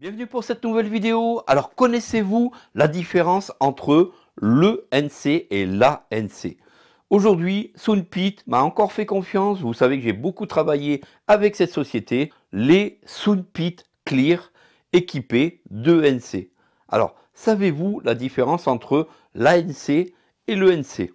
Bienvenue pour cette nouvelle vidéo. Alors connaissez-vous la différence entre le NC et l'ANC Aujourd'hui, Sunpit m'a encore fait confiance. Vous savez que j'ai beaucoup travaillé avec cette société, les Sunpit Clear équipés de NC. Alors, savez-vous la différence entre l'ANC et le NC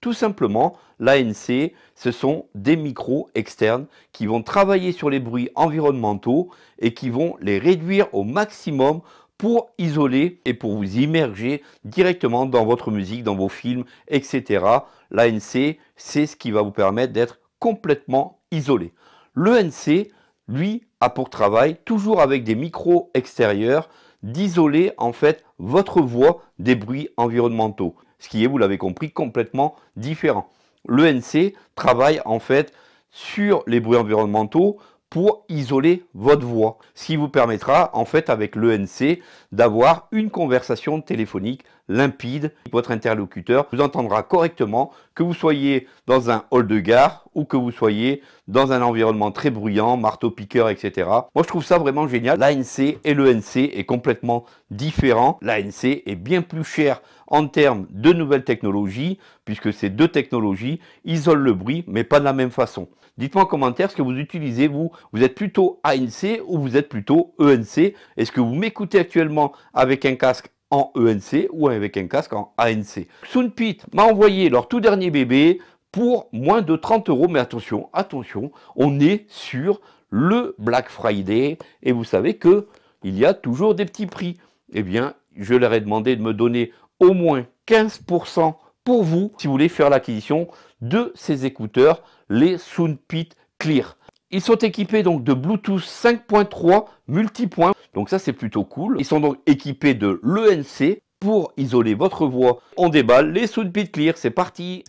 tout simplement, l'ANC, ce sont des micros externes qui vont travailler sur les bruits environnementaux et qui vont les réduire au maximum pour isoler et pour vous immerger directement dans votre musique, dans vos films, etc. L'ANC, c'est ce qui va vous permettre d'être complètement isolé. L'ENC, lui, a pour travail, toujours avec des micros extérieurs, d'isoler en fait votre voix des bruits environnementaux ce qui est, vous l'avez compris, complètement différent. L'ENC travaille en fait sur les bruits environnementaux pour isoler votre voix, ce qui vous permettra en fait avec l'ENC d'avoir une conversation téléphonique limpide. Votre interlocuteur vous entendra correctement que vous soyez dans un hall de gare ou que vous soyez dans un environnement très bruyant, marteau-piqueur, etc. Moi, je trouve ça vraiment génial. L'ANC et l'ENC est complètement différent. L'ANC est bien plus cher en termes de nouvelles technologies, puisque ces deux technologies isolent le bruit, mais pas de la même façon. Dites-moi en commentaire ce que vous utilisez, vous. Vous êtes plutôt ANC ou vous êtes plutôt ENC Est-ce que vous m'écoutez actuellement avec un casque en ENC ou avec un casque en ANC. Soonpit m'a envoyé leur tout dernier bébé pour moins de 30 euros. Mais attention, attention, on est sur le Black Friday et vous savez que il y a toujours des petits prix. Eh bien, je leur ai demandé de me donner au moins 15% pour vous si vous voulez faire l'acquisition de ces écouteurs, les Soonpit Clear. Ils sont équipés donc de Bluetooth 5.3 multipoint donc ça, c'est plutôt cool. Ils sont donc équipés de l'ENC pour isoler votre voix. On déballe les Soundpit Clear, c'est parti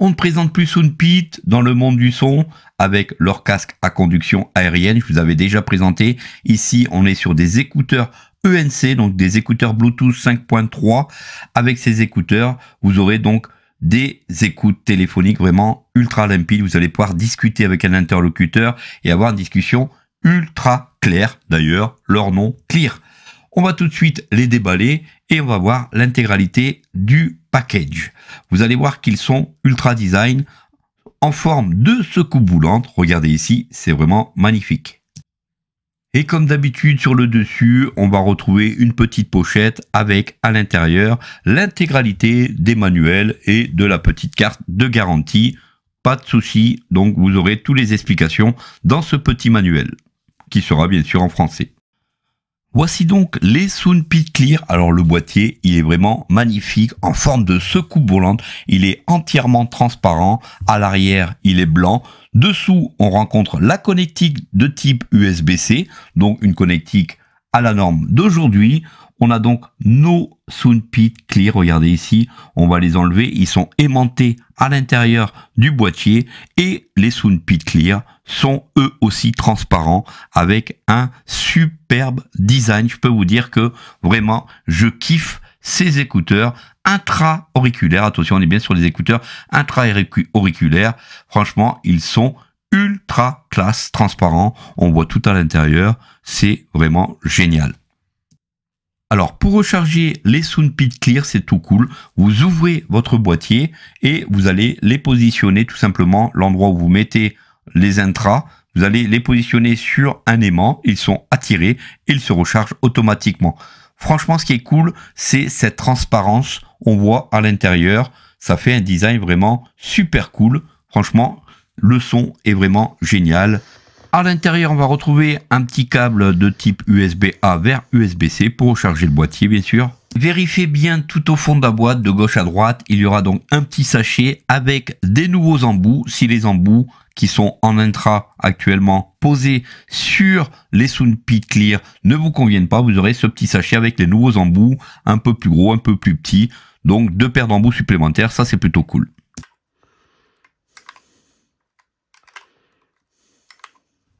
on ne présente plus Soundpit dans le monde du son avec leur casque à conduction aérienne. Je vous avais déjà présenté. Ici, on est sur des écouteurs ENC, donc des écouteurs Bluetooth 5.3. Avec ces écouteurs, vous aurez donc des écoutes téléphoniques vraiment ultra limpides. Vous allez pouvoir discuter avec un interlocuteur et avoir une discussion ultra clair d'ailleurs, leur nom clear. On va tout de suite les déballer et on va voir l'intégralité du package. Vous allez voir qu'ils sont ultra design en forme de secoupe boulante. Regardez ici, c'est vraiment magnifique. Et comme d'habitude sur le dessus, on va retrouver une petite pochette avec à l'intérieur l'intégralité des manuels et de la petite carte de garantie. Pas de souci, donc vous aurez toutes les explications dans ce petit manuel qui sera bien sûr en français. Voici donc les pit Clear. Alors le boîtier, il est vraiment magnifique, en forme de secoupe volante. Il est entièrement transparent. À l'arrière, il est blanc. Dessous, on rencontre la connectique de type USB-C, donc une connectique à la norme d'aujourd'hui. On a donc nos pit Clear, regardez ici, on va les enlever, ils sont aimantés à l'intérieur du boîtier et les Soundpit Clear sont eux aussi transparents avec un superbe design. Je peux vous dire que vraiment, je kiffe ces écouteurs intra-auriculaires. Attention, on est bien sur les écouteurs intra-auriculaires. Franchement, ils sont ultra classe, transparents. On voit tout à l'intérieur. C'est vraiment génial. Alors pour recharger les Sunpit Clear, c'est tout cool. Vous ouvrez votre boîtier et vous allez les positionner tout simplement l'endroit où vous mettez les intras. Vous allez les positionner sur un aimant, ils sont attirés, et ils se rechargent automatiquement. Franchement, ce qui est cool, c'est cette transparence. On voit à l'intérieur, ça fait un design vraiment super cool. Franchement, le son est vraiment génial. À l'intérieur, on va retrouver un petit câble de type USB-A vers USB-C pour charger le boîtier, bien sûr. Vérifiez bien tout au fond de la boîte, de gauche à droite, il y aura donc un petit sachet avec des nouveaux embouts. Si les embouts qui sont en intra actuellement posés sur les Soundpeak Clear ne vous conviennent pas, vous aurez ce petit sachet avec les nouveaux embouts, un peu plus gros, un peu plus petit. Donc deux paires d'embouts supplémentaires, ça c'est plutôt cool.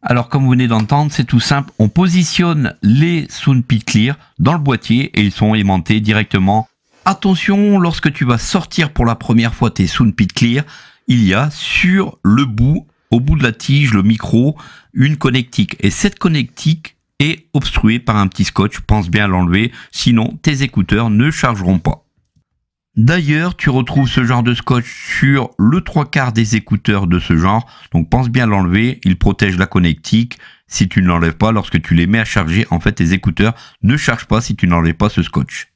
Alors comme vous venez d'entendre, c'est tout simple, on positionne les pit Clear dans le boîtier et ils sont aimantés directement. Attention, lorsque tu vas sortir pour la première fois tes pit Clear, il y a sur le bout, au bout de la tige, le micro, une connectique. Et cette connectique est obstruée par un petit scotch, pense bien à l'enlever, sinon tes écouteurs ne chargeront pas. D'ailleurs, tu retrouves ce genre de scotch sur le trois quarts des écouteurs de ce genre, donc pense bien l'enlever, il protège la connectique. Si tu ne l'enlèves pas, lorsque tu les mets à charger, en fait tes écouteurs ne chargent pas si tu n'enlèves pas ce scotch.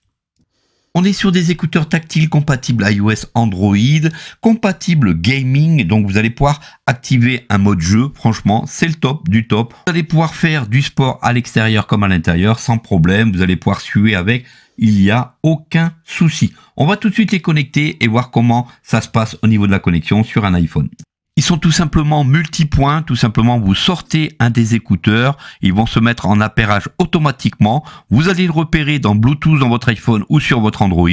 On est sur des écouteurs tactiles compatibles iOS Android, compatibles gaming, donc vous allez pouvoir activer un mode jeu, franchement c'est le top du top. Vous allez pouvoir faire du sport à l'extérieur comme à l'intérieur sans problème, vous allez pouvoir suer avec, il n'y a aucun souci. On va tout de suite les connecter et voir comment ça se passe au niveau de la connexion sur un iPhone. Ils sont tout simplement multipoints, tout simplement vous sortez un des écouteurs, ils vont se mettre en appairage automatiquement, vous allez le repérer dans Bluetooth dans votre iPhone ou sur votre Android,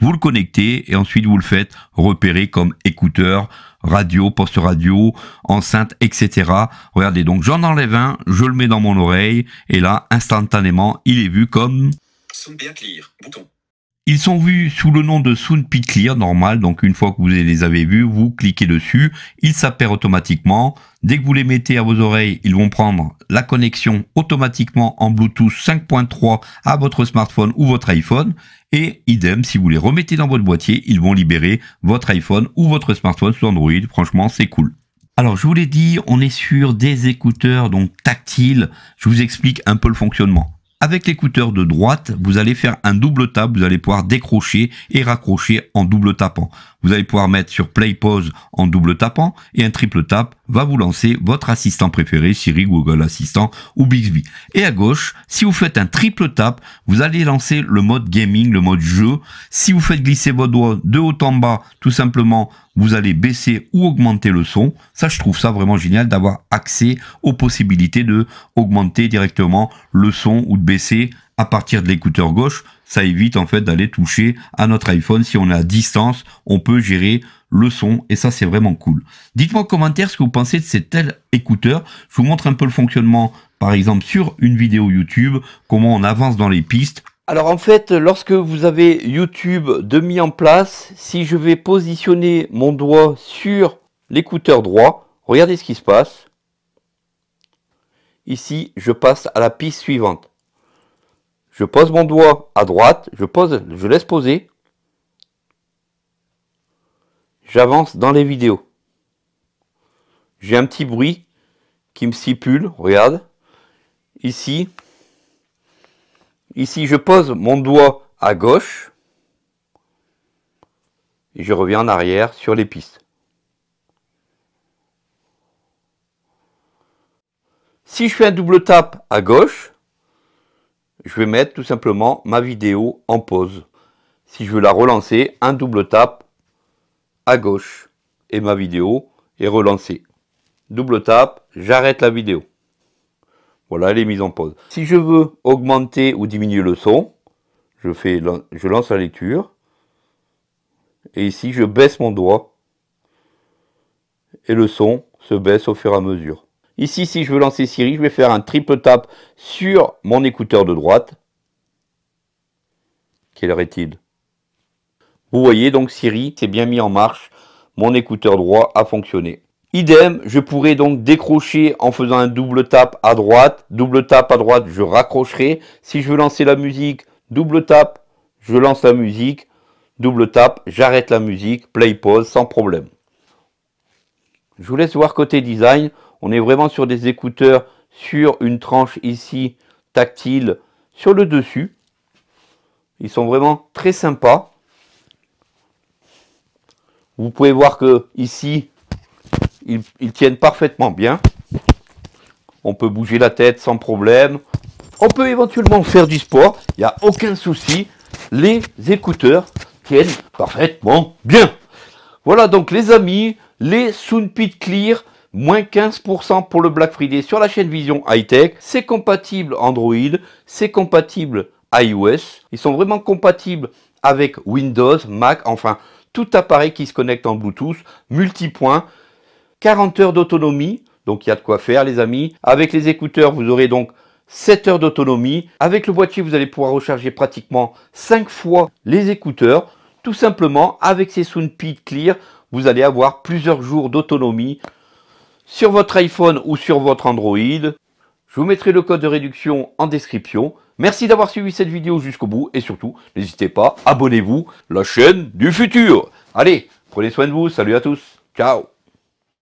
vous le connectez et ensuite vous le faites repérer comme écouteur, radio, poste radio, enceinte, etc. Regardez donc j'en enlève un, je le mets dans mon oreille et là instantanément il est vu comme... Ils sont vus sous le nom de Soundpeak Clear, normal, donc une fois que vous les avez vus, vous cliquez dessus, ils s'appairent automatiquement. Dès que vous les mettez à vos oreilles, ils vont prendre la connexion automatiquement en Bluetooth 5.3 à votre smartphone ou votre iPhone. Et idem, si vous les remettez dans votre boîtier, ils vont libérer votre iPhone ou votre smartphone sous Android. Franchement, c'est cool. Alors, je vous l'ai dit, on est sur des écouteurs donc tactiles. Je vous explique un peu le fonctionnement. Avec l'écouteur de droite, vous allez faire un double tap, vous allez pouvoir décrocher et raccrocher en double tapant. Vous allez pouvoir mettre sur play pause en double tapant et un triple tap va vous lancer votre assistant préféré, Siri, Google Assistant ou Bixby. Et à gauche, si vous faites un triple tap, vous allez lancer le mode gaming, le mode jeu. Si vous faites glisser votre doigt de haut en bas, tout simplement, vous allez baisser ou augmenter le son. Ça, je trouve ça vraiment génial d'avoir accès aux possibilités de augmenter directement le son ou de baisser à partir de l'écouteur gauche ça évite en fait d'aller toucher à notre iPhone. Si on est à distance, on peut gérer le son et ça c'est vraiment cool. Dites-moi en commentaire ce que vous pensez de ces tels écouteurs. Je vous montre un peu le fonctionnement par exemple sur une vidéo YouTube, comment on avance dans les pistes. Alors en fait, lorsque vous avez YouTube de mis en place, si je vais positionner mon doigt sur l'écouteur droit, regardez ce qui se passe. Ici, je passe à la piste suivante je pose mon doigt à droite, je pose, je laisse poser, j'avance dans les vidéos. J'ai un petit bruit qui me stipule, regarde, ici, ici je pose mon doigt à gauche, et je reviens en arrière sur les pistes. Si je fais un double tap à gauche, je vais mettre tout simplement ma vidéo en pause. Si je veux la relancer, un double tap à gauche et ma vidéo est relancée. Double tap, j'arrête la vidéo. Voilà, elle est mise en pause. Si je veux augmenter ou diminuer le son, je, fais, je lance la lecture. Et ici, je baisse mon doigt. Et le son se baisse au fur et à mesure. Ici, si je veux lancer Siri, je vais faire un triple tap sur mon écouteur de droite. Quelle heure est-il Vous voyez donc Siri s'est bien mis en marche. Mon écouteur droit a fonctionné. Idem, je pourrais donc décrocher en faisant un double tap à droite. Double tap à droite, je raccrocherai. Si je veux lancer la musique, double tap, je lance la musique. Double tap, j'arrête la musique, play pause sans problème. Je vous laisse voir côté design. On est vraiment sur des écouteurs sur une tranche ici tactile sur le dessus. Ils sont vraiment très sympas. Vous pouvez voir que ici, ils, ils tiennent parfaitement bien. On peut bouger la tête sans problème. On peut éventuellement faire du sport. Il n'y a aucun souci. Les écouteurs tiennent parfaitement bien. Voilà donc les amis, les Soonpit Clear moins 15% pour le Black Friday sur la chaîne Vision Hightech. C'est compatible Android, c'est compatible iOS. Ils sont vraiment compatibles avec Windows, Mac, enfin tout appareil qui se connecte en Bluetooth, multipoint, 40 heures d'autonomie, donc il y a de quoi faire les amis. Avec les écouteurs, vous aurez donc 7 heures d'autonomie. Avec le boîtier, vous allez pouvoir recharger pratiquement 5 fois les écouteurs. Tout simplement, avec ces Soundpeed Clear, vous allez avoir plusieurs jours d'autonomie sur votre iPhone ou sur votre Android. Je vous mettrai le code de réduction en description. Merci d'avoir suivi cette vidéo jusqu'au bout et surtout, n'hésitez pas, abonnez-vous, la chaîne du futur. Allez, prenez soin de vous, salut à tous, ciao